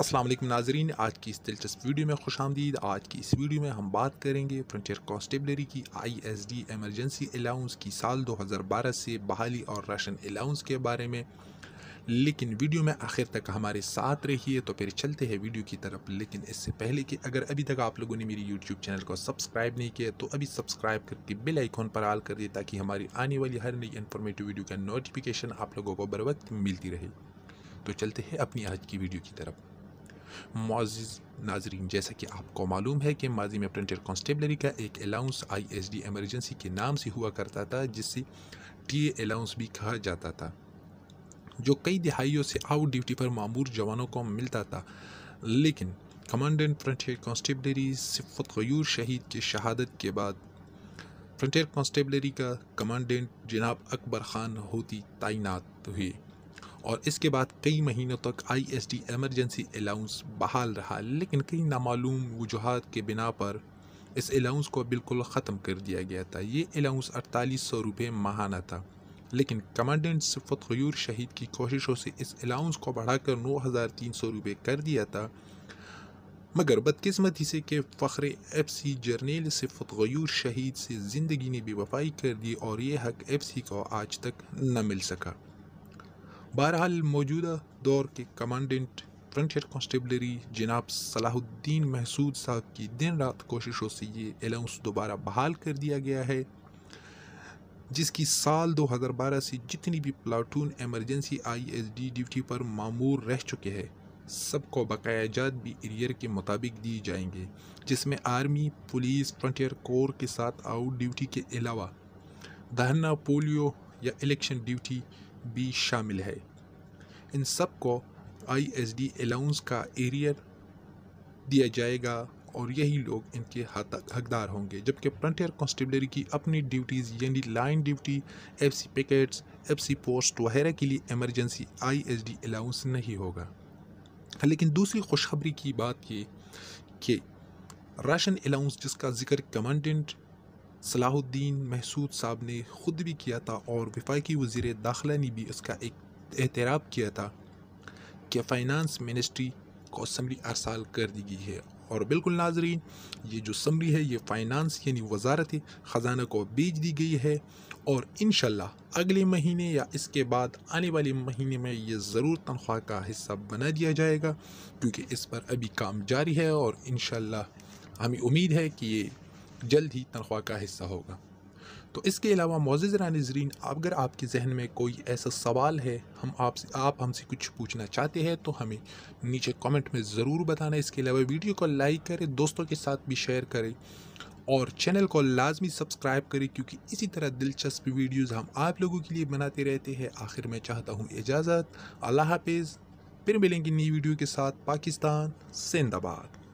असलम नाजरीन आज की इस दिलचस्प वीडियो में खुश आमदीद आज की इस वीडियो में हम बात करेंगे फ्रंटियर कॉन्स्टेबलरी की आईएसडी एमरजेंसी अलाउंस की साल 2012 से बहाली और राशन अलाउंस के बारे में लेकिन वीडियो में आखिर तक हमारे साथ रहिए तो फिर चलते हैं वीडियो की तरफ लेकिन इससे पहले कि अगर अभी तक आप लोगों ने मेरी यूट्यूब चैनल को सब्सक्राइब नहीं किया तो अभी सब्सक्राइब करके बिल आइकॉन पर आल कर दिए ताकि हमारी आने वाली हर नई इन्फॉर्मेटिव वीडियो का नोटिफिकेशन आप लोगों को बर वक्त मिलती रहे तो चलते हैं अपनी आज की वीडियो की तरफ मोजिज नाजरीन जैसा कि आपको मालूम है कि माजी में प्रिंटेड कॉन्स्टेबलरी का एक अलाउंस आईएसडी एमरजेंसी के नाम से हुआ करता था जिसे टी अलाउंस भी कहा जाता था जो कई दिहाइयों से आउट ड्यूटी पर मामूर जवानों को मिलता था लेकिन कमांडेंट फ्रंटियर कॉन्स्टेबलरी सिफत गयूर शहीद की शहादत के बाद फ्रंटियर कॉन्स्टेबलरी का कमांडेंट जनाब अकबर ख़ान होती तैनात हुए और इसके बाद कई महीनों तक आईएसडी इमरजेंसी अलाउंस बहाल रहा लेकिन कई नामालूम वजूहत के बिना पर इस अलाउंस को बिल्कुल ख़त्म कर दिया गया था ये अलाउंस अड़तालीस सौ रुपये माहाना था लेकिन कमांडेंट सिफत गयूर शहीद की कोशिशों से इस अलाउंस को बढ़ाकर नौ हज़ार तीन सौ रुपये कर दिया था मगर बदकिस्मती से के फ़ख्र एफ सी जर्नेल सिफत गयूर शहीद से ज़िंदगी ने बेवफाई कर दी और ये हक एफ सी को आज तक न मिल सका बहरहाल मौजूदा दौर के कमांडेंट फ्रंटियर कॉन्स्टेबलरी जनाब सलाहुद्दीन महसूद साहब की दिन रात कोशिशों से ये अलाउंस दोबारा बहाल कर दिया गया है जिसकी साल 2012 से जितनी भी प्लाटून एमरजेंसी आईएसडी ड्यूटी पर मामूर रह चुके हैं सबको बकाया जात भी एरियर के मुताबिक दिए जाएंगे जिसमें आर्मी पुलिस फ्रंटियर कोर के साथ आउट ड्यूटी के अलावा धरना पोलियो या इलेक्शन ड्यूटी भी शामिल है इन सब को आई एस डी अलाउंस का एरियर दिया जाएगा और यही लोग इनके हकदार होंगे जबकि फ्रंटियर कॉन्स्टेबलरी की अपनी ड्यूटीज़ यानी line duty F C packets F C post वगैरह के लिए emergency I S D allowance नहीं होगा लेकिन दूसरी खुशखबरी की बात ये कि राशन अलाउंस जिसका जिक्र कमांडेंट सलाहुद्दीन महसूद साहब ने ख़ुद भी किया था और वफाकी वजीर दाखिला ने भी इसका एक एतराब किया था कि फाइनेंस मिनिस्ट्री को असम्बली अरसाल कर दी गई है और बिल्कुल नाजरीन ये जो समरी है ये फाइनेंस यानी वजारत ख़जाना को बेच दी गई है और इन अगले महीने या इसके बाद आने वाले महीने में ये ज़रूर तनख्वाह का हिस्सा बना दिया जाएगा क्योंकि इस पर अभी काम जारी है और इन हमें उम्मीद है कि ये जल्द ही तनख्वाह का हिस्सा होगा तो इसके अलावा मोज़ नाजरीन अगर आपके जहन में कोई ऐसा सवाल है हम आपसे आप हमसे कुछ पूछना चाहते हैं तो हमें नीचे कमेंट में ज़रूर बताना इसके अलावा वीडियो को लाइक करें दोस्तों के साथ भी शेयर करें और चैनल को लाजमी सब्सक्राइब करें क्योंकि इसी तरह दिलचस्प वीडियोस हम आप लोगों के लिए बनाते रहते हैं आखिर मैं चाहता हूँ इजाज़त अल्लाह हाफिज़ फिर मिलेंगे नई वीडियो के साथ पाकिस्तान जिंदाबाद